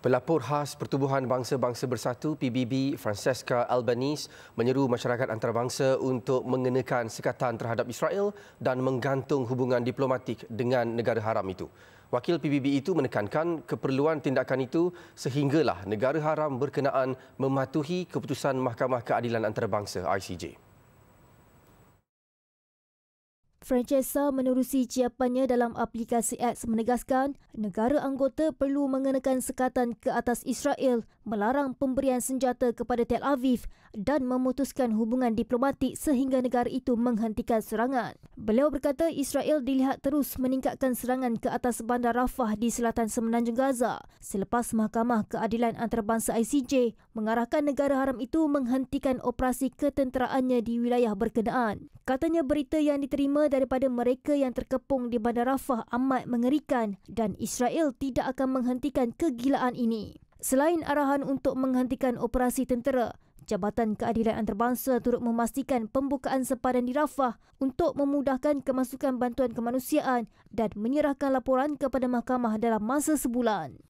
Pelapor khas Pertubuhan Bangsa-Bangsa Bersatu PBB Francesca Albanese menyeru masyarakat antarabangsa untuk mengenakan sekatan terhadap Israel dan menggantung hubungan diplomatik dengan negara haram itu. Wakil PBB itu menekankan keperluan tindakan itu sehinggalah negara haram berkenaan mematuhi keputusan Mahkamah Keadilan Antarabangsa ICJ. Francesca, menerusi ciapannya dalam aplikasi X menegaskan negara anggota perlu mengenakan sekatan ke atas Israel melarang pemberian senjata kepada Tel Aviv dan memutuskan hubungan diplomatik sehingga negara itu menghentikan serangan. Beliau berkata Israel dilihat terus meningkatkan serangan ke atas bandar Rafah di selatan semenanjung Gaza selepas Mahkamah Keadilan Antarabangsa ICJ mengarahkan negara haram itu menghentikan operasi ketenteraannya di wilayah berkenaan. Katanya berita yang diterima daripada mereka yang terkepung di bandar Rafah amat mengerikan dan Israel tidak akan menghentikan kegilaan ini. Selain arahan untuk menghentikan operasi tentera, Jabatan Keadilan Antarabangsa turut memastikan pembukaan sempadan di Rafah untuk memudahkan kemasukan bantuan kemanusiaan dan menyerahkan laporan kepada mahkamah dalam masa sebulan.